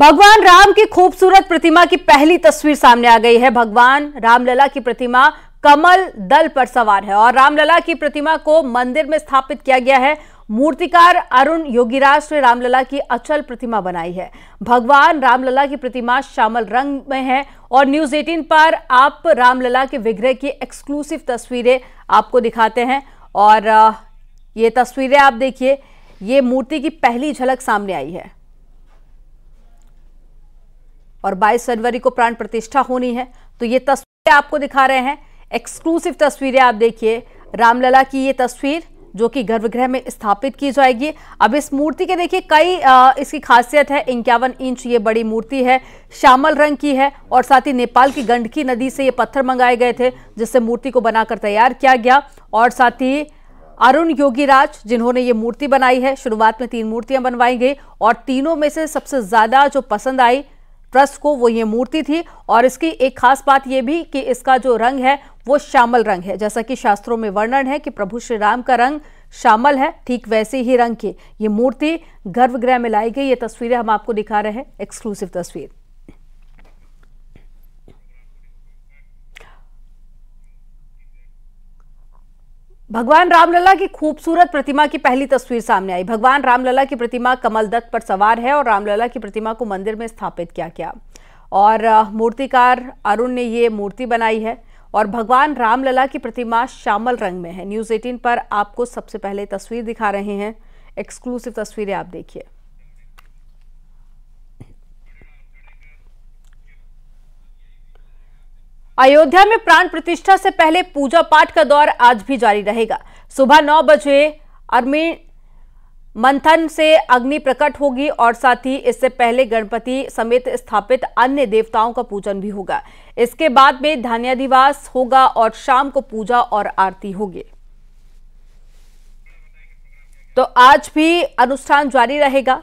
भगवान राम की खूबसूरत प्रतिमा की पहली तस्वीर सामने आ गई है भगवान रामलला की प्रतिमा कमल दल पर सवार है और रामलला की प्रतिमा को मंदिर में स्थापित किया गया है मूर्तिकार अरुण योगीराज ने रामलला की अचल प्रतिमा बनाई है भगवान रामलला की प्रतिमा श्यामल रंग में है और न्यूज 18 पर आप रामलला के विग्रह की एक्सक्लूसिव तस्वीरें आपको दिखाते हैं और ये तस्वीरें आप देखिए ये मूर्ति की पहली झलक सामने आई है और 22 जनवरी को प्राण प्रतिष्ठा होनी है तो ये तस्वीरें आपको दिखा रहे हैं एक्सक्लूसिव तस्वीरें आप देखिए रामलला की ये तस्वीर जो कि गर्भगृह में स्थापित की जाएगी अब इस मूर्ति के देखिए कई आ, इसकी खासियत है इक्यावन इंच ये बड़ी मूर्ति है श्यामल रंग की है और साथ ही नेपाल की गंडकी नदी से ये पत्थर मंगाए गए थे जिससे मूर्ति को बनाकर तैयार किया गया और साथ ही अरुण योगीराज जिन्होंने ये मूर्ति बनाई है शुरुआत में तीन मूर्तियां बनवाई गई और तीनों में से सबसे ज़्यादा जो पसंद आई ट्रस्ट को वो ये मूर्ति थी और इसकी एक खास बात ये भी कि इसका जो रंग है वो श्यामल रंग है जैसा कि शास्त्रों में वर्णन है कि प्रभु श्री राम का रंग शामल है ठीक वैसे ही रंग की ये मूर्ति गर्भगृह में लाई गई ये तस्वीरें हम आपको दिखा रहे हैं एक्सक्लूसिव तस्वीर भगवान रामलला की खूबसूरत प्रतिमा की पहली तस्वीर सामने आई भगवान रामलला की प्रतिमा कमल दत्त पर सवार है और रामलला की प्रतिमा को मंदिर में स्थापित किया गया और मूर्तिकार अरुण ने ये मूर्ति बनाई है और भगवान रामलला की प्रतिमा श्यामल रंग में है न्यूज़ एटीन पर आपको सबसे पहले तस्वीर दिखा रहे हैं एक्सक्लूसिव तस्वीरें आप देखिए अयोध्या में प्राण प्रतिष्ठा से पहले पूजा पाठ का दौर आज भी जारी रहेगा सुबह नौ बजे अर्मी मंथन से अग्नि प्रकट होगी और साथ ही इससे पहले गणपति समेत स्थापित अन्य देवताओं का पूजन भी होगा इसके बाद में धान्याधिवास होगा और शाम को पूजा और आरती होगी तो आज भी अनुष्ठान जारी रहेगा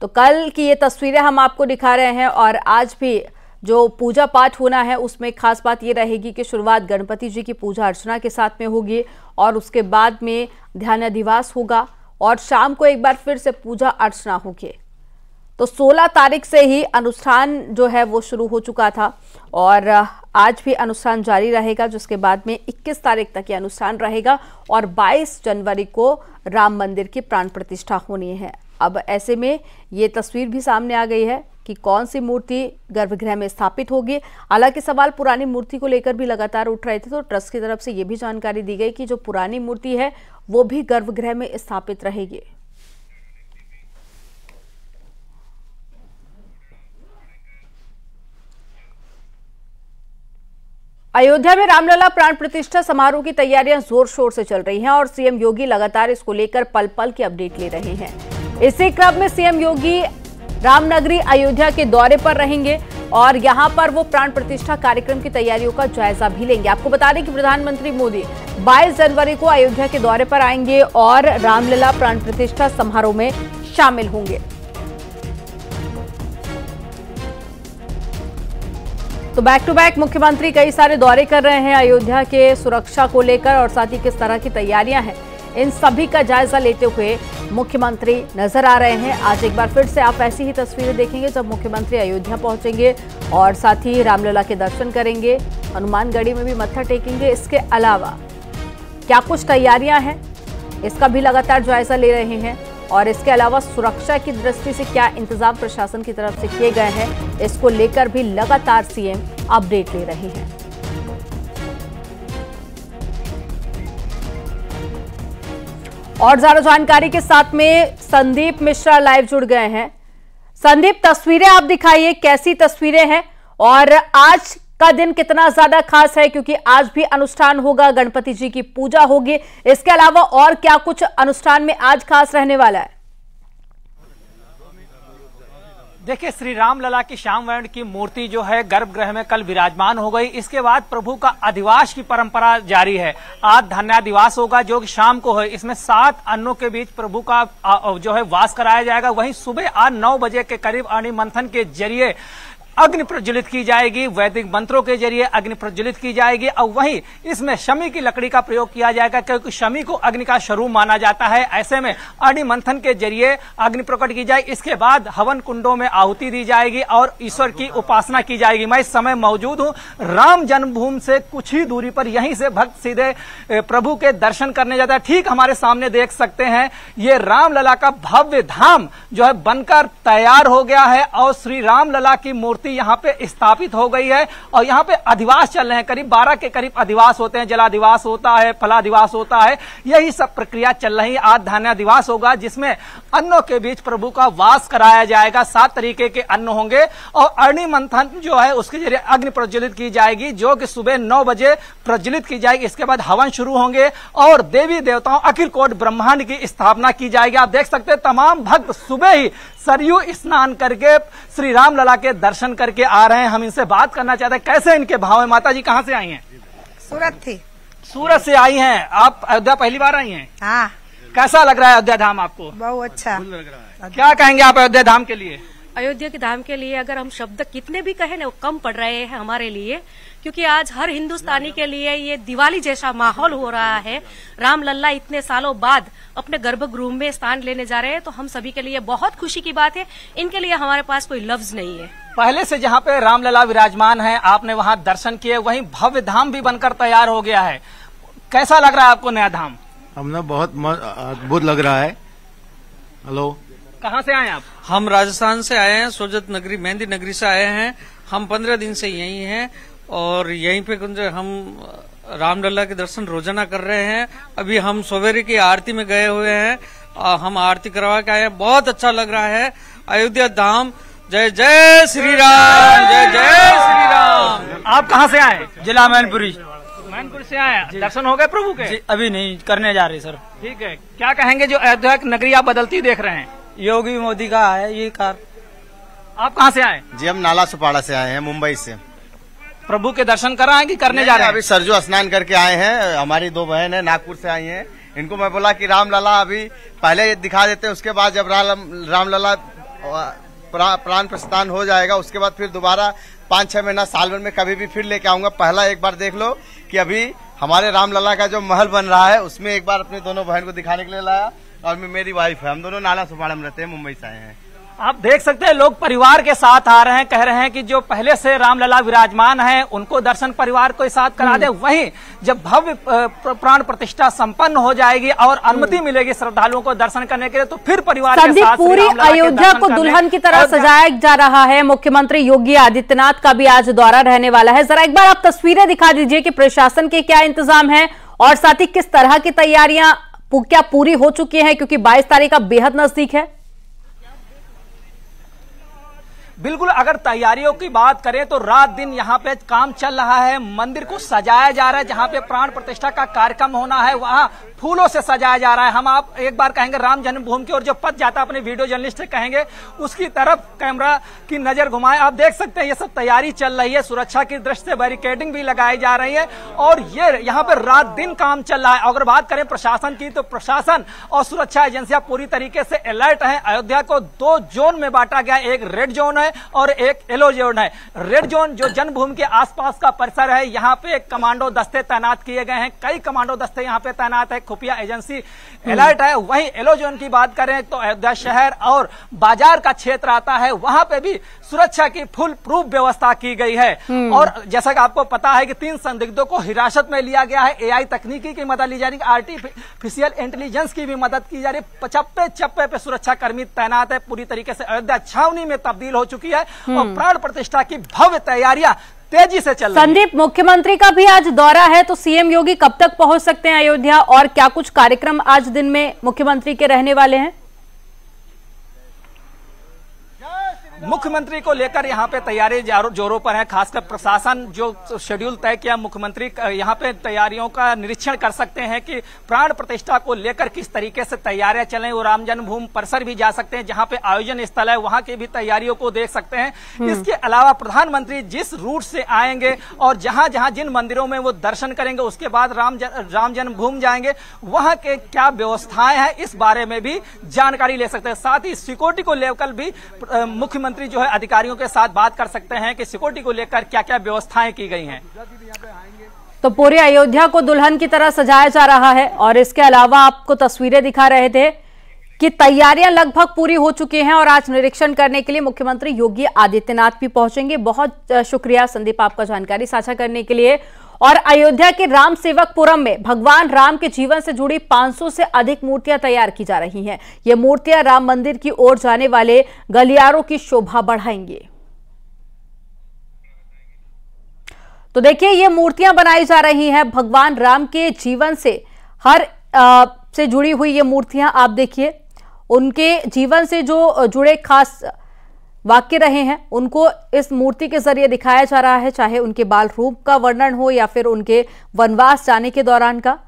तो कल की ये तस्वीरें हम आपको दिखा रहे हैं और आज भी जो पूजा पाठ होना है उसमें खास बात ये रहेगी कि शुरुआत गणपति जी की पूजा अर्चना के साथ में होगी और उसके बाद में ध्यानाधिवास होगा और शाम को एक बार फिर से पूजा अर्चना होगी तो 16 तारीख से ही अनुष्ठान जो है वो शुरू हो चुका था और आज भी अनुष्ठान जारी रहेगा जिसके बाद में 21 तारीख तक ये अनुष्ठान रहेगा और 22 जनवरी को राम मंदिर की प्राण प्रतिष्ठा होनी है अब ऐसे में ये तस्वीर भी सामने आ गई है कि कौन सी मूर्ति गर्भगृह में स्थापित होगी हालांकि सवाल पुरानी मूर्ति को लेकर भी लगातार उठ रहे थे तो ट्रस्ट की तरफ से ये भी जानकारी दी गई कि जो पुरानी मूर्ति है वो भी गर्भगृह में स्थापित रहेगी अयोध्या में रामलला प्राण प्रतिष्ठा समारोह की तैयारियां जोर शोर से चल रही हैं और सीएम योगी लगातार इसको लेकर पल पल की अपडेट ले रहे हैं इसी क्रम में सीएम योगी रामनगरी अयोध्या के दौरे पर रहेंगे और यहां पर वो प्राण प्रतिष्ठा कार्यक्रम की तैयारियों का जायजा भी लेंगे आपको बता दें कि प्रधानमंत्री मोदी 22 जनवरी को अयोध्या के दौरे पर आएंगे और रामलीला प्राण प्रतिष्ठा समारोह में शामिल होंगे तो बैक टू बैक मुख्यमंत्री कई सारे दौरे कर रहे हैं अयोध्या के सुरक्षा को लेकर और साथ ही किस तरह की तैयारियां हैं इन सभी का जायजा लेते हुए मुख्यमंत्री नजर आ रहे हैं आज एक बार फिर से आप ऐसी ही तस्वीरें देखेंगे जब मुख्यमंत्री अयोध्या पहुंचेंगे और साथ ही रामलला के दर्शन करेंगे हनुमानगढ़ी में भी मत्था टेकेंगे इसके अलावा क्या कुछ तैयारियां हैं इसका भी लगातार जायजा ले रहे हैं और इसके अलावा सुरक्षा की दृष्टि से क्या इंतजाम प्रशासन की तरफ से किए गए हैं इसको लेकर भी लगातार सीएम अपडेट ले रहे हैं और ज्यादा जानकारी के साथ में संदीप मिश्रा लाइव जुड़ गए हैं संदीप तस्वीरें आप दिखाइए कैसी तस्वीरें हैं और आज का दिन कितना ज्यादा खास है क्योंकि आज भी अनुष्ठान होगा गणपति जी की पूजा होगी इसके अलावा और क्या कुछ अनुष्ठान में आज खास रहने वाला है देखिए श्री राम लला की श्याम वर्ण की मूर्ति जो है गर्भगृह में कल विराजमान हो गई इसके बाद प्रभु का अधिवास की परंपरा जारी है आज धन्याधिवास होगा जो कि शाम को है इसमें सात अन्नों के बीच प्रभु का जो है वास कराया जाएगा वहीं सुबह आज नौ बजे के करीब अणि मंथन के जरिए अग्नि प्रज्वलित की जाएगी वैदिक मंत्रों के जरिए अग्नि प्रज्वलित की जाएगी और वहीं इसमें शमी की लकड़ी का प्रयोग किया जाएगा क्योंकि शमी को अग्नि का स्वरूप माना जाता है ऐसे में अग्नि मंथन के जरिए अग्नि प्रकट की जाए इसके बाद हवन कुंडों में आहुति दी जाएगी और ईश्वर की उपासना की जाएगी मैं इस समय मौजूद हूँ राम जन्मभूमि से कुछ ही दूरी पर यहीं से भक्त सीधे प्रभु के दर्शन करने जाता है ठीक हमारे सामने देख सकते हैं ये रामलला का भव्य धाम जो है बनकर तैयार हो गया है और श्री रामलला की मूर्ति शक्ति यहाँ पे स्थापित हो गई है और यहाँ पे अधिवास चल रहे हैं करीब बारह के करीब अधिवास होते हैं जलाधिवास होता है फलाधिवास होता है यही सब प्रक्रिया चल रही है आज धान्याधिवास होगा जिसमें अन्नों के बीच प्रभु का वास कराया जाएगा सात तरीके के अन्न होंगे और अर्णी मंथन जो है उसके जरिए अग्नि प्रज्वलित की जाएगी जो कि सुबह नौ बजे प्रज्वलित की जाएगी इसके बाद हवन शुरू होंगे और देवी देवताओं अखिल कोट ब्रह्मांड की स्थापना की जाएगी आप देख सकते हैं तमाम भक्त सुबह ही सरयू स्नान करके श्री राम लला के दर्शन करके आ रहे हैं हम इनसे बात करना चाहते हैं कैसे इनके भाव है माता जी कहाँ से आई हैं सूरत थी सूरत से आई हैं आप अयोध्या पहली बार आई हैं हाँ कैसा लग रहा है अयोध्या धाम आपको बहुत अच्छा लग रहा है क्या कहेंगे आप अयोध्या धाम के लिए अयोध्या के धाम के लिए अगर हम शब्द कितने भी कहे ना वो कम पड़ रहे हैं हमारे लिए क्योंकि आज हर हिंदुस्तानी के लिए ये दिवाली जैसा माहौल हो रहा है राम लल्ला इतने सालों बाद अपने गर्भगृह में स्थान लेने जा रहे हैं तो हम सभी के लिए बहुत खुशी की बात है इनके लिए हमारे पास कोई लफ्ज नहीं है पहले से जहाँ पे रामलला विराजमान है आपने वहाँ दर्शन किए वहीं भव्य धाम भी बनकर तैयार हो गया है कैसा लग रहा है आपको नया धाम हमने बहुत अद्भुत लग रहा है हेलो कहाँ से आए आप हम राजस्थान से आए हैं सोजत नगरी मेहंदी नगरी से आए हैं हम पंद्रह दिन से यही हैं और यहीं पे कुंज हम रामलला के दर्शन रोजाना कर रहे हैं अभी हम सवेरे की आरती में गए हुए हैं हम आरती करवा के आए हैं बहुत अच्छा लग रहा है अयोध्या धाम जय जय श्री राम जय जय श्री राम आप कहाँ से आए जिला मैनपुरी मैनपुरी से आए दर्शन हो गए प्रभु के अभी नहीं करने जा रहे सर ठीक है क्या कहेंगे जो अयोध्या नगरी आप बदलती देख रहे हैं योगी मोदी का है ये कार आप कहाँ से आए जी हम नाला सुपाड़ा से आए हैं मुंबई से प्रभु के दर्शन करा है की करने जा रहे हैं अभी सरजू स्नान करके आए हैं हमारी दो बहन है नागपुर से आई है इनको मैं बोला कि रामलला अभी पहले दिखा देते हैं उसके बाद जब रामलला प्राण प्रस्थान हो जाएगा उसके बाद फिर दोबारा पाँच छः महीना साल भर में कभी भी फिर लेके आऊँगा पहला एक बार देख लो कि अभी हमारे रामलला का जो महल बन रहा है उसमें एक बार अपने दोनों बहन को दिखाने के लिए लाया और मेरी वाइफ है हम दोनों नाला सुपाड़ा में रहते हैं मुंबई से आए हैं आप देख सकते हैं लोग परिवार के साथ आ रहे हैं कह रहे हैं कि जो पहले से रामलला विराजमान हैं उनको दर्शन परिवार को साथ करा हम्म। दे वहीं जब भव्य प्राण प्रतिष्ठा संपन्न हो जाएगी और हम्म। अनुमति मिलेगी श्रद्धालुओं को दर्शन करने के लिए तो फिर परिवार के साथ पूरी अयोध्या को दुल्हन की तरह सजाया जा रहा है मुख्यमंत्री योगी आदित्यनाथ का भी आज दौरा रहने वाला है जरा एक बार आप तस्वीरें दिखा दीजिए की प्रशासन के क्या इंतजाम है और साथ ही किस तरह की तैयारियां क्या पूरी हो चुकी है क्योंकि बाईस तारीख का बेहद नजदीक है बिल्कुल अगर तैयारियों की बात करें तो रात दिन यहाँ पे काम चल रहा है मंदिर को सजाया जा रहा है जहाँ पे प्राण प्रतिष्ठा का कार्यक्रम होना है वहाँ फूलों से सजाया जा रहा है हम आप एक बार कहेंगे राम जन्मभूमि की और जो पद जाता है अपने वीडियो जर्नलिस्ट से कहेंगे उसकी तरफ कैमरा की नजर घुमाए आप देख सकते हैं ये सब तैयारी चल रही है सुरक्षा की दृष्टि से बैरिकेडिंग भी लगाई जा रही है और ये यहाँ पे रात दिन काम चल रहा है अगर बात करें प्रशासन की तो प्रशासन और सुरक्षा एजेंसियां पूरी तरीके से अलर्ट है अयोध्या को दो जोन में बांटा गया एक रेड जोन है और एक येलो जोन है रेड जोन जो जन्मभूमि के आसपास का परिसर है यहाँ पे कमांडो दस्ते तैनात किए गए हैं कई कमांडो दस्ते यहाँ पे तैनात है खुफिया एजेंसी हम्म। अलर्ट है वही येलो जोन की बात करें तो अयोध्या शहर और बाजार का क्षेत्र आता है वहां पे भी सुरक्षा की फुल प्रूफ व्यवस्था की गई है हम्म। और जैसा कि आपको पता है कि तीन संदिग्धों को हिरासत में लिया गया है एआई तकनीकी की मदद ली जा रही है आर्टिफिशियल इंटेलिजेंस की भी मदद की जा रही है चप्पे चप्पे पे कर्मी तैनात है पूरी तरीके से अयोध्या छावनी में तब्दील हो चुकी चुकी है और हम्म। प्राण प्रतिष्ठा की भव्य तैयारियां तेजी से चल संदीप मुख्यमंत्री का भी आज दौरा है तो सीएम योगी कब तक पहुंच सकते हैं अयोध्या और क्या कुछ कार्यक्रम आज दिन में मुख्यमंत्री के रहने वाले हैं मुख्यमंत्री को लेकर यहाँ पे तैयारी जोरों पर है खासकर प्रशासन जो शेड्यूल तय किया मुख्यमंत्री यहाँ पे तैयारियों का निरीक्षण कर सकते हैं कि प्राण प्रतिष्ठा को लेकर किस तरीके से तैयारियां चले वो राम जन्मभूमि परिसर भी जा सकते हैं जहाँ पे आयोजन स्थल है वहाँ की भी तैयारियों को देख सकते हैं हम्म। इसके अलावा प्रधानमंत्री जिस रूट से आएंगे और जहां जहां जिन मंदिरों में वो दर्शन करेंगे उसके बाद राम राम जन्मभूमि जाएंगे वहां के क्या व्यवस्थाएं हैं इस बारे में भी जानकारी ले सकते हैं साथ ही सिक्योरिटी को लेकर भी मुख्यमंत्री मंत्री जो है अधिकारियों के साथ बात कर सकते हैं कि सिक्योरिटी को लेकर क्या क्या व्यवस्थाएं की गई हैं तो पूरे अयोध्या को दुल्हन की तरह सजाया जा रहा है और इसके अलावा आपको तस्वीरें दिखा रहे थे कि तैयारियां लगभग पूरी हो चुकी हैं और आज निरीक्षण करने के लिए मुख्यमंत्री योगी आदित्यनाथ भी पहुंचेंगे बहुत शुक्रिया संदीप आपका जानकारी साझा करने के लिए और अयोध्या के राम सेवकपुरम में भगवान राम के जीवन से जुड़ी 500 से अधिक मूर्तियां तैयार की जा रही हैं ये मूर्तियां राम मंदिर की ओर जाने वाले गलियारों की शोभा बढ़ाएंगे तो देखिए ये मूर्तियां बनाई जा रही हैं भगवान राम के जीवन से हर आ, से जुड़ी हुई ये मूर्तियां आप देखिए उनके जीवन से जो जुड़े खास वाक्य रहे हैं उनको इस मूर्ति के जरिए दिखाया जा रहा है चाहे उनके बाल रूप का वर्णन हो या फिर उनके वनवास जाने के दौरान का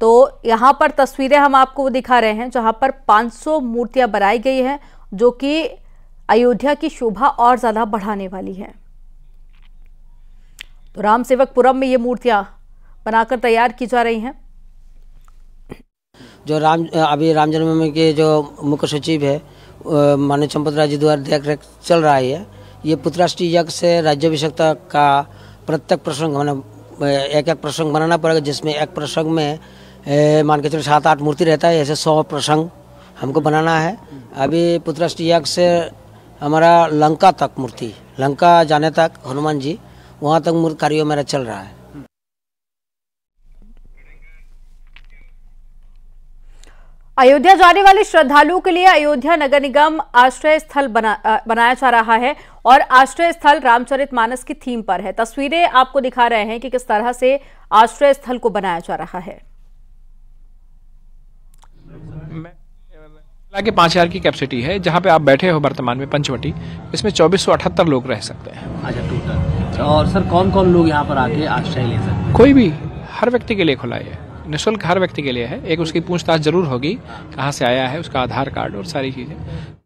तो यहाँ पर तस्वीरें हम आपको दिखा रहे हैं जहाँ पर 500 मूर्तियाँ बनाई गई हैं जो कि अयोध्या की शोभा और ज़्यादा बढ़ाने वाली है तो राम सेवकपुरम में ये मूर्तियाँ बनाकर तैयार की जा रही हैं जो राम अभी राम जन्मभूमि के जो मुख्य सचिव है माननीय चंपत राज्य द्वारा देख रेख चल रहा है ये पुत्राष्टी यज्ञ से अभिषेकता का प्रत्येक प्रसंग मैंने एक एक प्रसंग बनाना पड़ेगा जिसमें एक प्रसंग में मान के चलो सात आठ मूर्ति रहता है ऐसे सौ प्रसंग हमको बनाना है अभी पुत्राष्टी यज्ञ से हमारा लंका तक मूर्ति लंका जाने तक हनुमान जी वहाँ तक मूर्ति कार्यो मेरा चल रहा है अयोध्या जाने वाले श्रद्धालुओं के लिए अयोध्या नगर निगम आश्रय स्थल बना, बनाया जा रहा है और आश्रय स्थल रामचरित मानस की थीम पर है तस्वीरें आपको दिखा रहे हैं कि किस तरह से आश्रय स्थल को बनाया जा रहा है के पांच हज़ार की कैपेसिटी है जहाँ पे आप बैठे हो वर्तमान में पंचवटी इसमें चौबीस लोग रह सकते हैं अच्छा, और सर कौन कौन लोग यहाँ पर आके आश्रय ले सकते कोई भी हर व्यक्ति के लिए खुला है निःशुल्क हर व्यक्ति के लिए है एक उसकी पूछताछ जरूर होगी कहाँ से आया है उसका आधार कार्ड और सारी चीज़ें